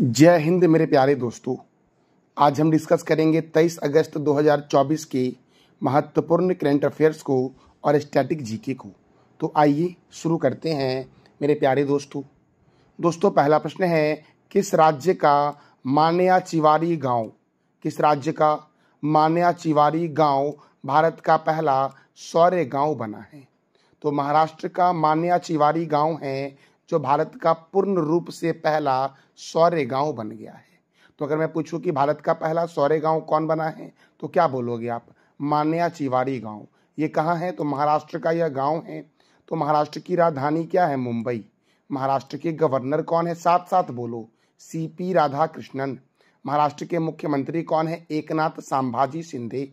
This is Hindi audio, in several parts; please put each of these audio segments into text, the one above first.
जय हिंद मेरे प्यारे दोस्तों आज हम डिस्कस करेंगे 23 अगस्त 2024 के महत्वपूर्ण करेंट अफेयर्स को और स्टैटिक जीके को तो आइए शुरू करते हैं मेरे प्यारे दोस्तों दोस्तों पहला प्रश्न है किस राज्य का मान्या चिवारी गांव किस राज्य का मान्या चिवारी गांव भारत का पहला सौर्य गांव बना है तो महाराष्ट्र का मान्या चिवारी गांव है जो भारत का पूर्ण रूप से पहला सौर्य गांव बन गया है तो अगर मैं पूछूं कि भारत का पहला सौर्य गांव कौन बना है तो क्या बोलोगे आप मान्या चिवाड़ी गांव ये कहाँ है तो महाराष्ट्र का यह गांव है तो महाराष्ट्र की राजधानी क्या है मुंबई महाराष्ट्र के गवर्नर कौन है साथ साथ बोलो सी पी राधा कृष्णन महाराष्ट्र के मुख्यमंत्री कौन है एक संभाजी शिंदे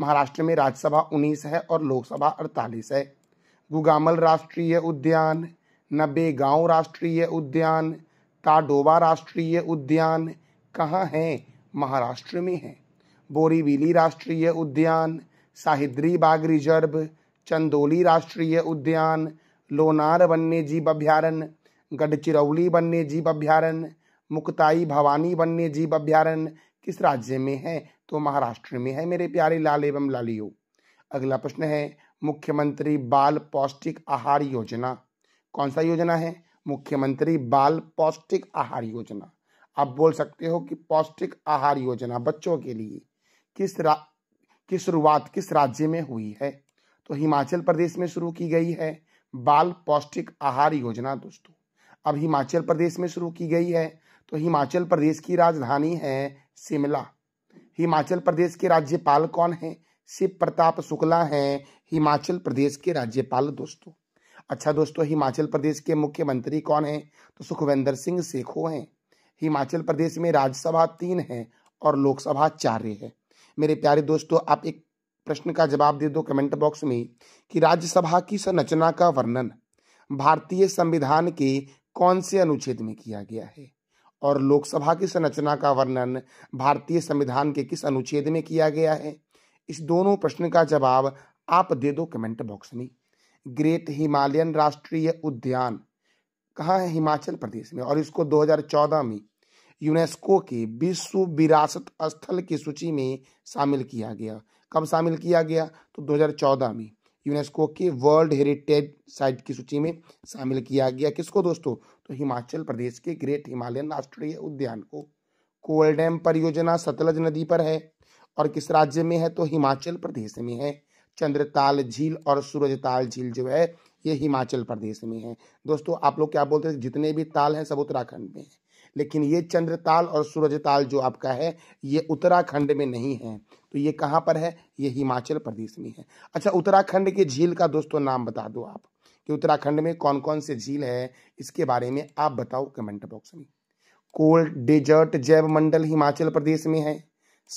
महाराष्ट्र में राज्यसभा उन्नीस है और लोकसभा अड़तालीस है गुगामल राष्ट्रीय उद्यान नब्बे गांव राष्ट्रीय उद्यान ताडोबा राष्ट्रीय उद्यान कहाँ हैं महाराष्ट्र में हैं बोरीवीली राष्ट्रीय उद्यान साहिद्री बाग रिजर्व चंदोली राष्ट्रीय उद्यान लोनार वन्य जीव अभ्यारण्य गढ़चिरौली बनने जीव अभ्यारण्य मुक्ताई भवानी बनने जीव अभ्यारण्य किस राज्य में है तो महाराष्ट्र में है मेरे प्यारे लाल एवं लालियो अगला प्रश्न है मुख्यमंत्री बाल पौष्टिक आहार योजना कौन सा योजना है मुख्यमंत्री बाल पौष्टिक आहार योजना आप बोल सकते हो कि पौष्टिक आहार योजना बच्चों के लिए किस रा की शुरुआत किस राज्य में हुई है तो हिमाचल प्रदेश में शुरू की गई है बाल पौष्टिक आहार योजना दोस्तों अब हिमाचल प्रदेश में शुरू की गई है तो हिमाचल प्रदेश की राजधानी है शिमला हिमाचल प्रदेश के राज्यपाल कौन है शिव प्रताप शुक्ला हैं हिमाचल प्रदेश के राज्यपाल दोस्तों अच्छा दोस्तों हिमाचल प्रदेश के मुख्यमंत्री कौन है तो सुखविंदर सिंह सेखो हैं हिमाचल प्रदेश में राज्यसभा तीन है और लोकसभा चार है मेरे प्यारे दोस्तों आप एक प्रश्न का जवाब दे दो कमेंट बॉक्स में कि राज्यसभा की संरचना का वर्णन भारतीय संविधान के कौन से अनुच्छेद में किया गया है और लोकसभा की संरचना का वर्णन भारतीय संविधान के किस अनुच्छेद में किया गया है इस दोनों प्रश्न का जवाब आप दे दो कमेंट बॉक्स में ग्रेट हिमालयन राष्ट्रीय उद्यान कहाँ है हिमाचल प्रदेश में और इसको 2014 में यूनेस्को के विश्व विरासत स्थल की सूची में शामिल किया गया कब शामिल किया गया तो 2014 में यूनेस्को के वर्ल्ड हेरिटेज साइट की सूची में शामिल किया गया किसको दोस्तों तो हिमाचल प्रदेश के ग्रेट हिमालयन राष्ट्रीय उद्यान को कोल डैम परियोजना सतलज नदी पर है और किस राज्य में है तो हिमाचल प्रदेश में है चंद्रताल झील और सूरजताल झील जो है ये हिमाचल प्रदेश में है दोस्तों आप लोग क्या बोलते हैं जितने भी ताल हैं सब उत्तराखंड में हैं लेकिन ये चंद्रताल और सूरजताल जो आपका है ये उत्तराखंड में नहीं है तो ये कहाँ पर है ये हिमाचल प्रदेश में है अच्छा उत्तराखंड के झील का दोस्तों नाम बता दो आप कि उत्तराखंड में कौन कौन से झील है इसके बारे में आप बताओ कमेंट बॉक्स में कोल्ड डेजर्ट जैव मंडल हिमाचल प्रदेश में है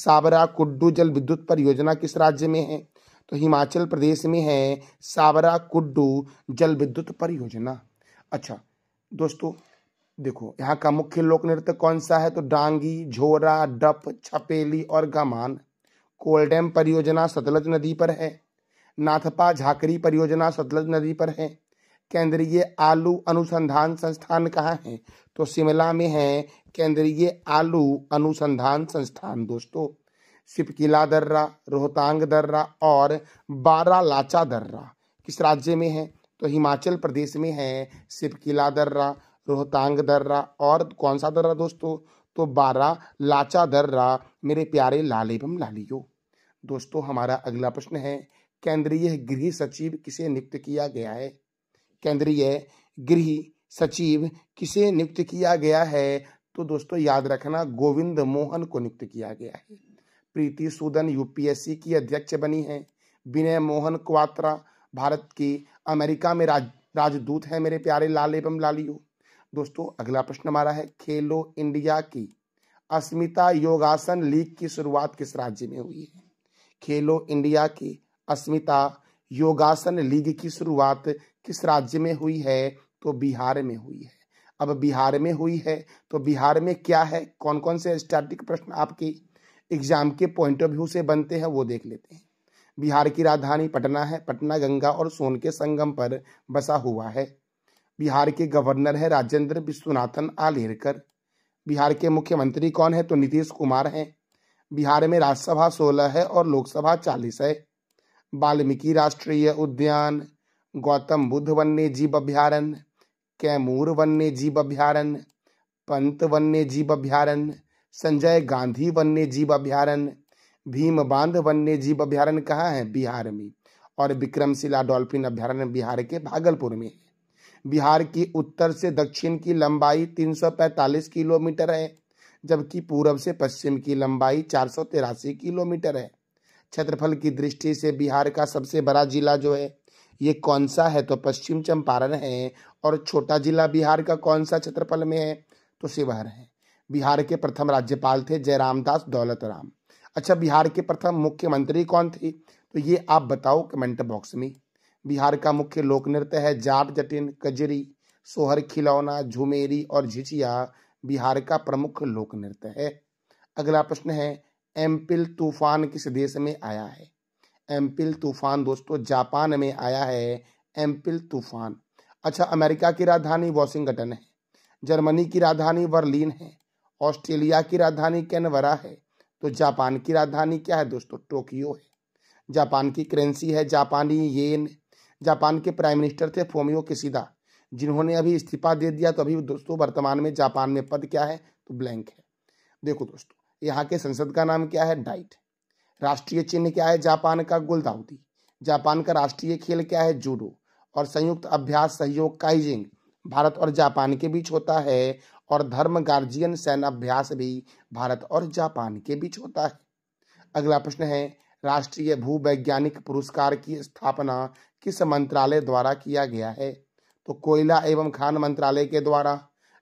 साबरा कुड्डू जल विद्युत परियोजना किस राज्य में है तो हिमाचल प्रदेश में है सावरा कुड्डू जल विद्युत परियोजना अच्छा दोस्तों देखो यहाँ का मुख्य लोक नृत्य कौन सा है तो डांगी झोरा डप छपेली और गमान कोलडैम परियोजना सतलज नदी पर है नाथपा झाकरी परियोजना सतलज नदी पर है केंद्रीय आलू अनुसंधान संस्थान कहाँ है तो शिमला में है केंद्रीय आलू अनुसंधान संस्थान दोस्तों सिपकिला दर्रा रोहतांग दर्रा और बारा लाचा दर्रा किस राज्य में है तो हिमाचल प्रदेश में है सिपकिला दर्रा रोहतांग दर्रा और कौन सा दर्रा दोस्तों तो बारा लाचा दर्रा मेरे प्यारे लाल एवं लालियो दोस्तों हमारा अगला प्रश्न है केंद्रीय गृह सचिव किसे नियुक्त किया गया है केंद्रीय गृह सचिव किसे नियुक्त किया गया है तो दोस्तों याद रखना गोविंद मोहन को नियुक्त किया गया है प्रीति सूदन यूपीएससी की अध्यक्ष बनी हैं विनय मोहन क्वात्रा भारत की अमेरिका में राज राजदूत हैं मेरे प्यारे लाल एवं लालियो दोस्तों अगला प्रश्न हमारा है खेलो इंडिया की अस्मिता योगासन लीग की शुरुआत किस राज्य में हुई है खेलो इंडिया की अस्मिता योगासन लीग की शुरुआत किस राज्य में हुई है तो बिहार में हुई है अब बिहार में हुई है तो बिहार में क्या है कौन कौन से स्टैटिक प्रश्न आपकी एग्जाम के पॉइंट ऑफ व्यू से बनते हैं वो देख लेते हैं बिहार की राजधानी पटना है पटना गंगा और सोन के संगम पर बसा हुआ है बिहार के गवर्नर है राजेंद्र विश्वनाथन आलेरकर बिहार के मुख्यमंत्री कौन है तो नीतीश कुमार हैं बिहार में राज्यसभा सोलह है और लोकसभा चालीस है वाल्मीकि राष्ट्रीय उद्यान गौतम बुद्ध वन्य जीव अभ्यारण्य कैमूर वन्य जीव अभ्यारण्य पंत वन्य जीव अभ्यारण्य संजय गांधी वन्य जीव अभ्यारण्य भीम बांध वन्य जीव अभ्यारण्य कहाँ है बिहार में और विक्रमशिला डॉल्फिन अभ्यारण्य बिहार के भागलपुर में है बिहार की उत्तर से दक्षिण की लंबाई 345 किलोमीटर है जबकि पूर्व से पश्चिम की लंबाई चार किलोमीटर है क्षेत्रफल की दृष्टि से बिहार का सबसे बड़ा जिला जो है ये कौन सा है तो पश्चिम चंपारण है और छोटा जिला बिहार का कौन सा क्षेत्रफल में है तो शिवहर है बिहार के प्रथम राज्यपाल थे जयराम दास दौलत राम अच्छा बिहार के प्रथम मुख्यमंत्री कौन थे तो ये आप बताओ कमेंट बॉक्स में बिहार का मुख्य लोक नृत्य है जाट जटिन कजरी सोहर खिलौना झुमेरी और झिझिया बिहार का प्रमुख लोक नृत्य है अगला प्रश्न है एम्पिल तूफान किस देश में आया है एम्पिल तूफान दोस्तों जापान में आया है एम्पिल तूफान अच्छा अमेरिका की राजधानी वॉशिंगटन है जर्मनी की राजधानी बर्लिन है ऑस्ट्रेलिया की राजधानी कैनवरा है तो जापान की राजधानी क्या है दोस्तों टोक्यो है जापान की करेंसी है जापानी येन जापान के प्राइम मिनिस्टर थे फोमियो किसीदा जिन्होंने अभी इस्तीफा दे दिया तो अभी दोस्तों वर्तमान में जापान में पद क्या है तो ब्लैंक है देखो दोस्तों यहाँ के संसद का नाम क्या है डाइट राष्ट्रीय चिन्ह क्या है जापान का गुलदाउदी जापान का राष्ट्रीय खेल क्या है जूडो और संयुक्त अभ्यास सहयोग काइजिंग भारत और जापान के बीच होता है और धर्म गार्जियन सैन्य अभ्यास भी भारत और जापान के बीच होता है अगला प्रश्न है राष्ट्रीय भूवैज्ञानिक पुरस्कार की स्थापना किस मंत्रालय द्वारा किया गया है तो कोयला एवं खान मंत्रालय के द्वारा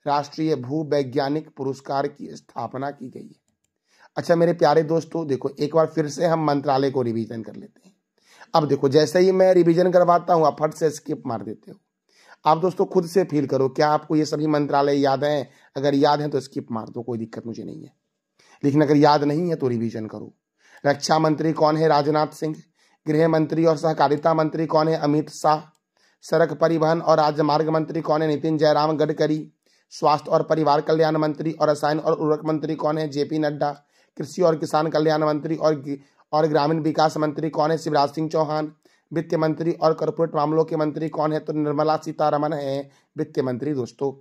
राष्ट्रीय भूवैज्ञानिक पुरस्कार की स्थापना की गई है अच्छा मेरे प्यारे दोस्तों देखो एक बार फिर से हम मंत्रालय को रिवीजन कर लेते हैं अब देखो जैसे ही मैं रिवीजन करवाता हूँ आप फट से स्किप मार देते हो आप दोस्तों खुद से फील करो क्या आपको ये सभी मंत्रालय याद हैं अगर याद हैं तो स्किप मार दो कोई दिक्कत मुझे नहीं है लेकिन अगर याद नहीं है तो रिवीजन करो रक्षा मंत्री कौन है राजनाथ सिंह गृह मंत्री और सहकारिता मंत्री कौन है अमित शाह सड़क परिवहन और राजमार्ग मंत्री कौन है नितिन जयराम गडकरी स्वास्थ्य और परिवार कल्याण मंत्री और रसायन और उर्वरक मंत्री कौन है जेपी नड्डा कृषि और किसान कल्याण मंत्री और और ग्रामीण विकास मंत्री कौन है शिवराज सिंह चौहान वित्त मंत्री और कॉरपोरेट मामलों के मंत्री कौन है तो निर्मला सीतारमन है वित्त मंत्री दोस्तों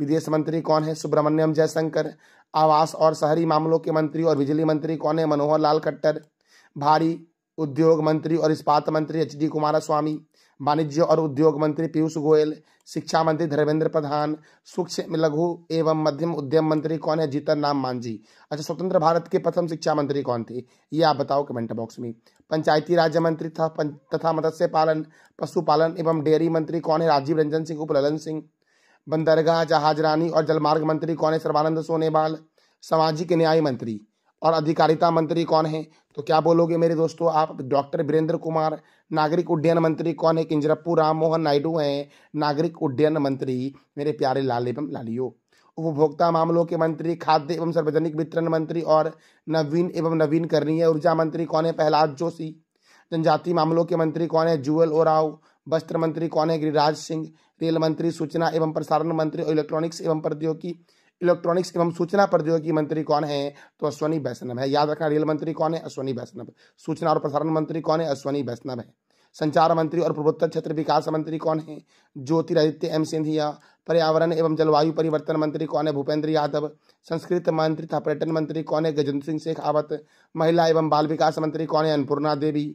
विदेश मंत्री कौन है सुब्रमण्यम जयशंकर आवास और शहरी मामलों के मंत्री और बिजली मंत्री कौन है मनोहर लाल खट्टर भारी उद्योग मंत्री और इस्पात मंत्री एच डी कुमारस्वामी वाणिज्य और उद्योग मंत्री पीयूष गोयल शिक्षा मंत्री धर्मेंद्र प्रधान सूक्ष्म लघु एवं मध्यम उद्यम मंत्री कौन है जीतन राम मांझी अच्छा स्वतंत्र भारत के प्रथम शिक्षा मंत्री कौन थे ये आप बताओ कमेंट बॉक्स में पंचायती राज्य मंत्री था तथा मत्स्य पालन पशुपालन एवं डेयरी मंत्री कौन है राजीव रंजन सिंह उप सिंह बंदरगाह जहाजरानी और जलमार्ग मंत्री कौन है सर्वानंद सोनेवाल सामाजिक न्याय मंत्री और अधिकारिता मंत्री कौन है तो क्या बोलोगे मेरे दोस्तों आप डॉक्टर वीरेंद्र कुमार नागरिक उड्डयन मंत्री कौन है किंजरप्पू राम मोहन नायडू हैं नागरिक उड्डयन मंत्री मेरे प्यारे लाल एवं लालियो उपभोक्ता मामलों के मंत्री खाद्य एवं सार्वजनिक वितरण मंत्री और नवीन एवं नवीन करणीय ऊर्जा मंत्री कौन है प्रहलाद जोशी जनजाति मामलों के मंत्री कौन है जुअल ओराव वस्त्र मंत्री कौन है गिरिराज सिंह रेल मंत्री सूचना एवं प्रसारण मंत्री और इलेक्ट्रॉनिक्स एवं प्रौद्योगिकी इलेक्ट्रॉनिक्स एवं सूचना प्रौद्योगिकी मंत्री कौन है तो अश्वनी वैष्णव है याद रखना रेल मंत्री कौन है अश्वनी वैष्णव सूचना और प्रसारण मंत्री कौन है अश्वनी वैष्णव है संचार मंत्री और पूर्वोत्तर क्षेत्र विकास मंत्री कौन है ज्योतिरादित्य एम सिंधिया पर्यावरण एवं जलवायु परिवर्तन मंत्री कौन है भूपेंद्र यादव संस्कृत मंत्री तथा पर्यटन मंत्री कौन है गजेंद्र सिंह शेखावत महिला एवं बाल विकास मंत्री कौन है अन्नपूर्णा देवी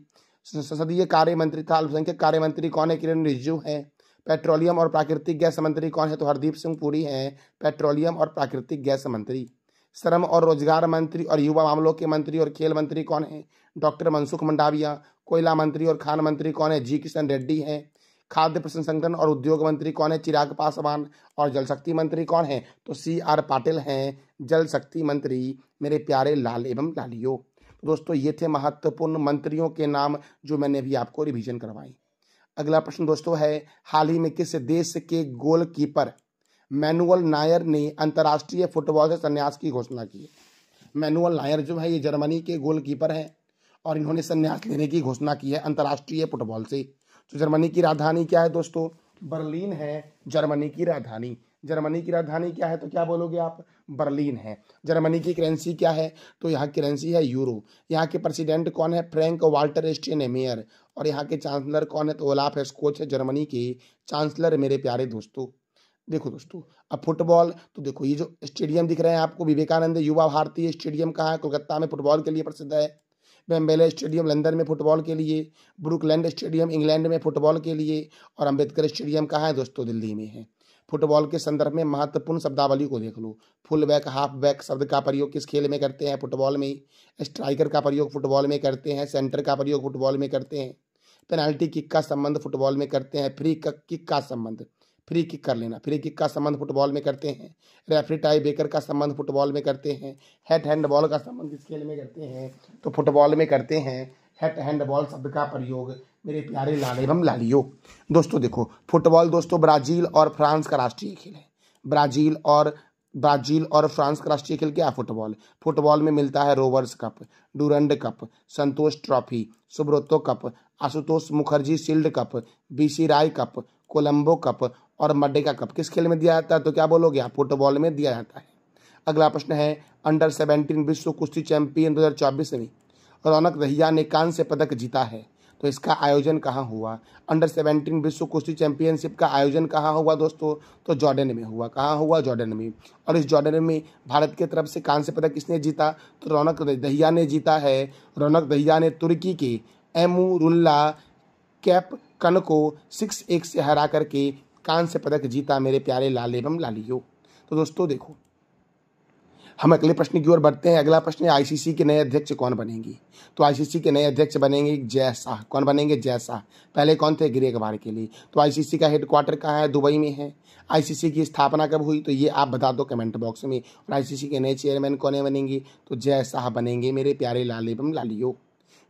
संसदीय कार्य मंत्री तथा अल्पसंख्यक कार्य मंत्री कौन है किरण रिजिजू है पेट्रोलियम और प्राकृतिक गैस मंत्री कौन है तो हरदीप सिंह पुरी हैं पेट्रोलियम और प्राकृतिक गैस मंत्री श्रम और रोजगार मंत्री और युवा मामलों के मंत्री और खेल मंत्री कौन है डॉक्टर मनसुख मंडाविया कोयला मंत्री और खान मंत्री कौन है जी किशन रेड्डी हैं खाद्य प्रसंस्करण और उद्योग मंत्री कौन है चिराग पासवान और जल शक्ति मंत्री कौन है तो सी आर पाटिल हैं जल शक्ति मंत्री मेरे प्यारे लाल एवं लालियो तो दोस्तों ये थे महत्वपूर्ण मंत्रियों के नाम जो मैंने अभी आपको रिवीजन करवाई अगला प्रश्न दोस्तों है हाल ही में किस देश के गोलकीपर मैनुअल नायर ने अंतर्राष्ट्रीय फुटबॉल से संन्यास की घोषणा की है मैनुअल नायर जो है ये जर्मनी के गोलकीपर हैं और इन्होंने संन्यास लेने की घोषणा की है अंतर्राष्ट्रीय फुटबॉल से तो जर्मनी की राजधानी क्या है दोस्तों बर्लिन है जर्मनी की राजधानी जर्मनी की राजधानी क्या है तो क्या बोलोगे आप बर्लिन है जर्मनी की करेंसी क्या है तो यहाँ करेंसी है यूरो यहाँ के प्रेसिडेंट कौन है फ्रैंक वाल्टर एस्टियन मेयर और यहाँ के चांसलर कौन है तो ओलाफ है स्कोच है जर्मनी के चांसलर मेरे प्यारे दोस्तों देखो दोस्तों अब फुटबॉल तो देखो ये जो स्टेडियम दिख रहे हैं आपको विवेकानंद युवा भारतीय स्टेडियम कहाँ है कोलकाता में फुटबॉल के लिए प्रसिद्ध है वेम्बेले स्टेडियम लंदन में फुटबॉल के लिए ब्रुकलैंड स्टेडियम इंग्लैंड में फुटबॉल के लिए और अम्बेडकर स्टेडियम कहाँ है दोस्तों दिल्ली में है फुटबॉल के संदर्भ में महत्वपूर्ण शब्दावली को देख लो फुल बैक हाफ बैक शब्द का प्रयोग किस खेल में करते हैं फुटबॉल में स्ट्राइकर का प्रयोग फुटबॉल में करते हैं सेंटर का प्रयोग फुटबॉल में करते हैं पेनाल्टी किक का संबंध फुटबॉल में करते हैं फ्री किक का संबंध फ्री किक कर लेना फ्री किक का संबंध फुटबॉल में करते हैं रेफरी टाई बेकर का संबंध फुटबॉल में करते हैं हेड हैंड बॉल का संबंध किस खेल में करते हैं तो फुटबॉल में करते हैं हैट हैंड बॉल शब्द का प्रयोग मेरे प्यारे लाल एवं लालियो दोस्तों देखो फुटबॉल दोस्तों ब्राजील और फ्रांस का राष्ट्रीय खेल है ब्राजील और ब्राजील और फ्रांस का राष्ट्रीय खेल क्या फुटबॉल फुटबॉल में मिलता है rovers cup Durand cup Santosh trophy Subroto cup Ashutosh Mukherjee shield cup BC Roy cup Colombo cup और मडेका कप किस खेल में दिया जाता है तो क्या बोलोगे आप फुटबॉल में दिया जाता है अगला प्रश्न है अंडर सेवेंटीन विश्व कुश्ती चैंपियन दो हज़ार चौबीस में रौनक दहिया ने कांस्य पदक जीता है तो इसका आयोजन कहाँ हुआ अंडर सेवेंटीन विश्व कुश्ती चैंपियनशिप का आयोजन कहाँ हुआ दोस्तों तो जॉर्डन में हुआ कहाँ हुआ जॉर्डन में और इस जॉर्डन में भारत की तरफ से कांस्य पदक किसने जीता तो रौनक दहिया ने जीता है रौनक दहिया ने तुर्की के एमूरुल्ला कैप कन को सिक्स एक से हरा करके कांस्य पदक जीता मेरे प्यारे लाल एवं लालियो तो दोस्तों देखो हम अगले प्रश्न की ओर बढ़ते हैं अगला प्रश्न है आईसीसी के नए अध्यक्ष कौन बनेंगी तो आईसीसी के नए अध्यक्ष बनेंगे जय शाह कौन बनेंगे जय शाह पहले कौन थे गृह अखबार के लिए तो आईसीसी का हेडक्वार्टर कहाँ है दुबई में है आईसीसी की स्थापना कब हुई तो ये आप बता दो कमेंट बॉक्स में और आईसीसी के नए चेयरमैन कौन बनेंगे तो जय शाह बनेंगे मेरे प्यारे लाल एवं लालियों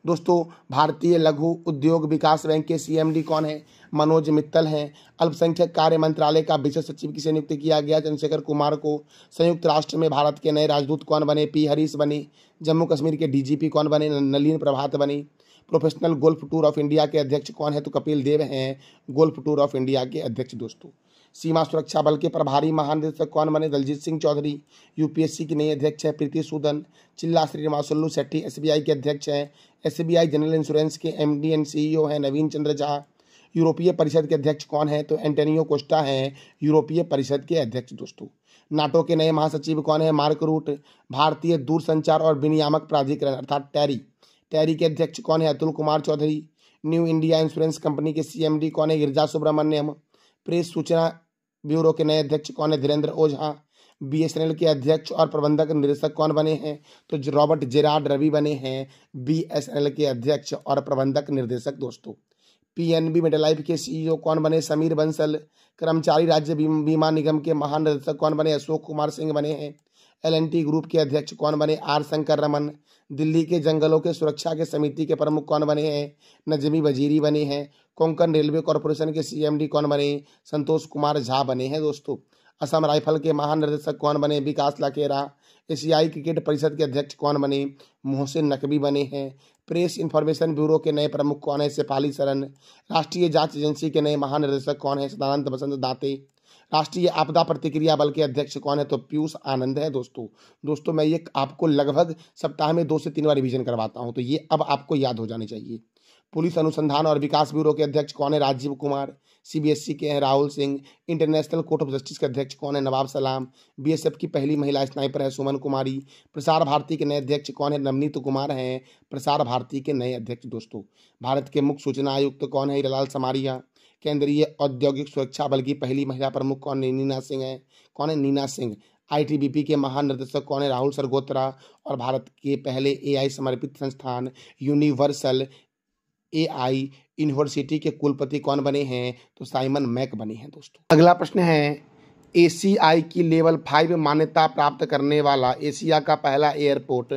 दोस्तों भारतीय लघु उद्योग विकास बैंक के सीएमडी कौन है मनोज मित्तल हैं अल्पसंख्यक कार्य मंत्रालय का विशेष सचिव किसे नियुक्त किया गया चंद्रशेखर कुमार को संयुक्त राष्ट्र में भारत के नए राजदूत कौन बने पी हरीश बने जम्मू कश्मीर के डीजीपी कौन बने नलिन प्रभात बने professional golf tour of India के अध्यक्ष कौन है तो कपिल देव हैं गोल्फ टूर ऑफ इंडिया के अध्यक्ष दोस्तों सीमा सुरक्षा बल के प्रभारी महानिदेशक कौन बने दलजीत सिंह चौधरी यूपीएससी के नए अध्यक्ष हैं प्रीति सूदन चिल्ला श्रीनिवासुल्लू सेट्टी एसबीआई के अध्यक्ष हैं एसबीआई जनरल इंश्योरेंस के एम डी एंड सीईओ हैं नवीन चंद्र झा यूरोपीय परिषद के अध्यक्ष कौन हैं तो एंटोनियो कोस्टा हैं यूरोपीय परिषद के अध्यक्ष दोस्तों नाटो के नए महासचिव कौन है मार्क रूट भारतीय दूरसंचार और विनियामक प्राधिकरण अर्थात टैरी टैरी के अध्यक्ष कौन है Atul Kumar Chaudhary new India insurance company के सीएमडी कौन है गिरजा सुब्रमण्यम प्रेस सूचना ब्यूरो के नए अध्यक्ष कौन है Dhirendra Ojha B S N L के अध्यक्ष और प्रबंधक निदेशक कौन बने हैं तो रॉबर्ट जेराड रवि बने हैं बी एस एन एल के अध्यक्ष और प्रबंधक निर्देशक दोस्तों पीएनबी लाइफ के सीईओ e कौन बने समीर बंसल कर्मचारी राज्य बीमा निगम के महानिदेशक कौन बने अशोक कुमार सिंह बने हैं एलएनटी ग्रुप के अध्यक्ष कौन बने आर शंकर रमन दिल्ली के जंगलों के सुरक्षा के समिति के प्रमुख कौन बने हैं नजमी वजीरी बने हैं कोंकण रेलवे कॉरपोरेशन के सीएमडी कौन बने संतोष कुमार झा बने हैं दोस्तों असम राइफल के महानिर्देशक कौन बने विकास लाकेरा एशियाई क्रिकेट परिषद के अध्यक्ष कौन बने मोहसिन नकवी बने हैं प्रेस इंफॉर्मेशन ब्यूरो के नए प्रमुख कौन है सेफाली सरन राष्ट्रीय जांच एजेंसी के नए महानिर्देशक कौन है सदानंद बसंत दाते राष्ट्रीय आपदा प्रतिक्रिया बल के अध्यक्ष कौन है तो पीयूष आनंद है दोस्तों दोस्तों मैं ये आपको लगभग सप्ताह में दो से तीन बार रिविजन करवाता हूँ तो ये अब आपको याद हो जानी चाहिए पुलिस अनुसंधान और विकास ब्यूरो के अध्यक्ष कौन है राजीव कुमार सीबीएसई e के हैं Rahul Singh international court of justice के अध्यक्ष कौन है नवाब सलाम बीएसएफ की पहली महिला स्नाइपर है सुमन कुमारी प्रसार भारती के नए अध्यक्ष कौन है नवनीत कुमार हैं प्रसार भारती के नए अध्यक्ष दोस्तों भारत के मुख्य सूचना आयुक्त तो कौन है हीरालाल समारिया केंद्रीय औद्योगिक सुरक्षा बल की पहली महिला प्रमुख कौन है नीना सिंह है कौन है नीना सिंह आईटीबीपी के महानिदेशक कौन है राहुल सरगोत्रा और भारत के पहले एआई समर्पित संस्थान यूनिवर्सल एआई यूनिवर्सिटी के कुलपति कौन बने हैं तो साइमन मैक बने हैं दोस्तों अगला प्रश्न है एसीआई की लेवल फाइव मान्यता प्राप्त करने वाला एशिया का पहला एयरपोर्ट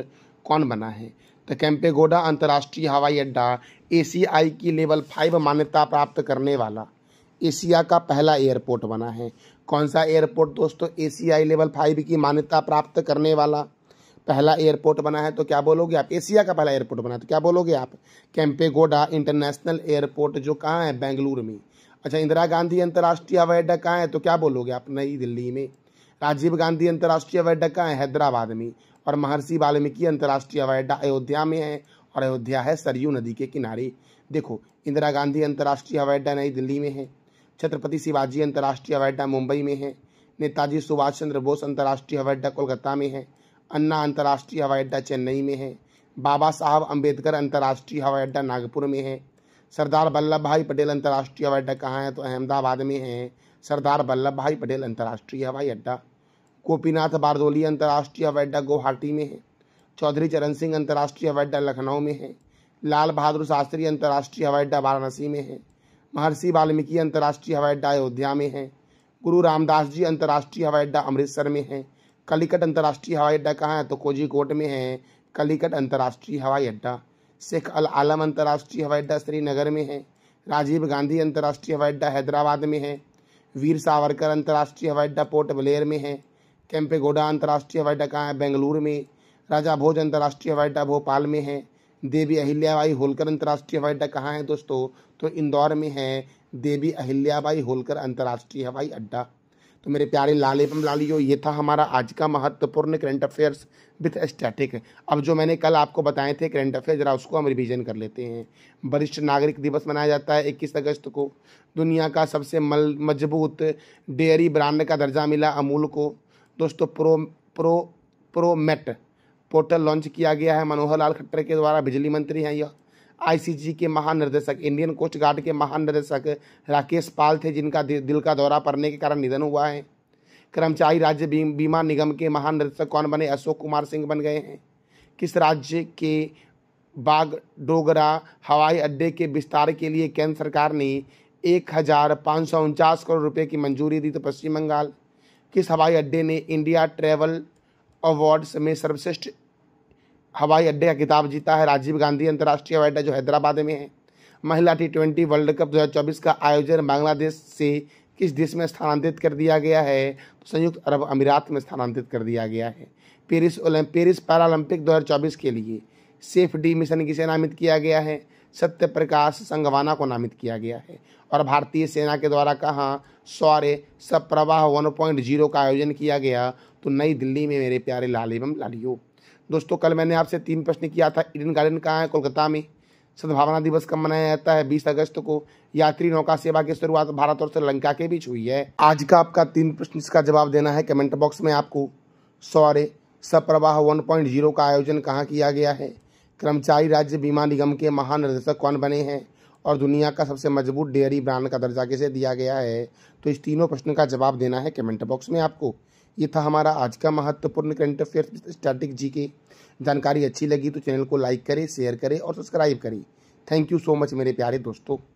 कौन बना है तो कैंपेगोडा अंतर्राष्ट्रीय हवाई अड्डा एसीआई की लेवल फाइव मान्यता प्राप्त करने वाला एशिया का पहला एयरपोर्ट बना है कौन सा एयरपोर्ट दोस्तों एसीआई लेवल फाइव की मान्यता प्राप्त करने वाला पहला एयरपोर्ट बना है तो क्या बोलोगे आप एशिया का पहला एयरपोर्ट बना है तो क्या बोलोगे आप कैंपेगोडा इंटरनेशनल एयरपोर्ट जो कहाँ है बेंगलुरु में अच्छा इंदिरा गांधी अंतर्राष्ट्रीय हवाई अड्डा कहाँ है तो क्या बोलोगे आप नई दिल्ली में राजीव गांधी अंतर्राष्ट्रीय हवाई अड्डा कहाँ है हैदराबाद में और महर्षि वाल्मीकि अंतर्राष्ट्रीय हवाई अड्डा अयोध्या में है और अयोध्या है सरयू नदी के किनारे देखो इंदिरा गांधी अंतर्राष्ट्रीय हवाई अड्डा नई दिल्ली में है छत्रपति शिवाजी अंतर्राष्ट्रीय हवाई अड्डा मुंबई में है नेताजी सुभाष चंद्र बोस अंतर्राष्ट्रीय हवाई अड्डा कोलकाता में है अन्ना अंतर्राष्ट्रीय हवाई अड्डा चेन्नई में है बाबा साहब अम्बेडकर अंतर्राष्ट्रीय हवाई अड्डा नागपुर में है सरदार वल्लभ भाई पटेल अंतर्राष्ट्रीय हवाई अड्डा कहाँ है तो अहमदाबाद में है सरदार वल्लभ भाई पटेल अंतर्राष्ट्रीय हवाई अड्डा गोपीनाथ बारदोली अंतर्राष्ट्रीय हवाई अड्डा गुवाहाटी में है चौधरी चरण सिंह अंतर्राष्ट्रीय हवाई अड्डा लखनऊ में है लाल बहादुर शास्त्री अंतर्राष्ट्रीय हवाई अड्डा वाराणसी में है महर्षि वाल्मीकि अंतर्राष्ट्रीय हवाई अड्डा अयोध्या में है गुरु रामदास जी अंतर्राष्ट्रीय हवाई अड्डा अमृतसर में है कलिकट अंतर्राष्ट्रीय हवाई अड्डा कहाँ है तो कोजीकोट में है कलिकट अंतर्राष्ट्रीय हवाई अड्डा शेख अल आलम अंतर्राष्ट्रीय हवाई अड्डा श्रीनगर में है राजीव गांधी अंतर्राष्ट्रीय हवाई अड्डा हैदराबाद में है वीर सावरकर अंतर्राष्ट्रीय हवाई अड्डा पोर्ट ब्लेयर में है कैंपेगोडा अंतर्राष्ट्रीय हवाई अड्डा कहाँ है बेंगलुरु में राजा भोज अंतर्राष्ट्रीय हवाई अड्डा भोपाल में है देवी अहिल्याबाई होलकर अंतर्राष्ट्रीय हवाई अड्डा कहाँ है दोस्तों तो इंदौर में है देवी अहिल्याबाई होलकर अंतर्राष्ट्रीय हवाई अड्डा तो मेरे प्यारे लाल एवं लालियो ये था हमारा आज का महत्वपूर्ण करंट अफेयर्स विथ स्टैटिक अब जो मैंने कल आपको बताए थे करंट अफेयर जरा उसको हम रिविजन कर लेते हैं वरिष्ठ नागरिक दिवस मनाया जाता है 21 अगस्त को दुनिया का सबसे मजबूत डेयरी ब्रांड का दर्जा मिला अमूल को दोस्तों प्रो प्रो प्रोमेट पोर्टल लॉन्च किया गया है मनोहर लाल खट्टर के द्वारा बिजली मंत्री हैं यह आईसीजी के महानिर्देशक इंडियन कोस्ट गार्ड के महानिर्देशक राकेश पाल थे जिनका दिल का दौरा पड़ने के कारण निधन हुआ है कर्मचारी राज्य बीमा निगम के महानिर्देशक कौन बने अशोक कुमार सिंह बन गए हैं किस राज्य के बाग डोगरा हवाई अड्डे के विस्तार के लिए केंद्र सरकार ने एक हज़ार पाँच सौ उनचास करोड़ रुपए की मंजूरी दी तो पश्चिम बंगाल किस हवाई अड्डे ने इंडिया ट्रेवल अवार्ड्स में सर्वश्रेष्ठ हवाई अड्डे का खिताब जीता है राजीव गांधी अंतर्राष्ट्रीय हवाई अड्डा जो हैदराबाद में है महिला टी ट्वेंटी वर्ल्ड कप 2024 का आयोजन बांग्लादेश से किस देश में स्थानांतरित कर दिया गया है तो संयुक्त अरब अमीरात में स्थानांतरित कर दिया गया है पेरिस पेरिस पैरालंपिक 2024 के लिए सेफ डी मिशन किसे नामित किया गया है सत्य प्रकाश संगवाना को नामित किया गया है और भारतीय सेना के द्वारा कहाँ सौर्य सप्रवाह वन पॉइंट जीरो का आयोजन किया गया तो नई दिल्ली में मेरे प्यारे लाल एवं लालियो दोस्तों कल मैंने आपसे तीन प्रश्न किया था ईडन गार्डन कहाँ है कोलकाता में सद्भावना दिवस कब मनाया जाता है 20 अगस्त को यात्री नौका सेवा की शुरुआत भारत और श्रीलंका के बीच हुई है आज का आपका तीन प्रश्न इसका जवाब देना है कमेंट बॉक्स में आपको सौर्य सप्रवाह वन पॉइंट जीरो का आयोजन कहाँ किया गया है कर्मचारी राज्य बीमा निगम के महानिदेशक कौन बने हैं और दुनिया का सबसे मजबूत डेयरी ब्रांड का दर्जा कैसे दिया गया है तो इस तीनों प्रश्न का जवाब देना है कमेंट बॉक्स में आपको ये था हमारा आज का महत्वपूर्ण करंट अफेयर स्टैटिक जी के जानकारी अच्छी लगी तो चैनल को लाइक करें शेयर करें और सब्सक्राइब करें थैंक यू सो मच मेरे प्यारे दोस्तों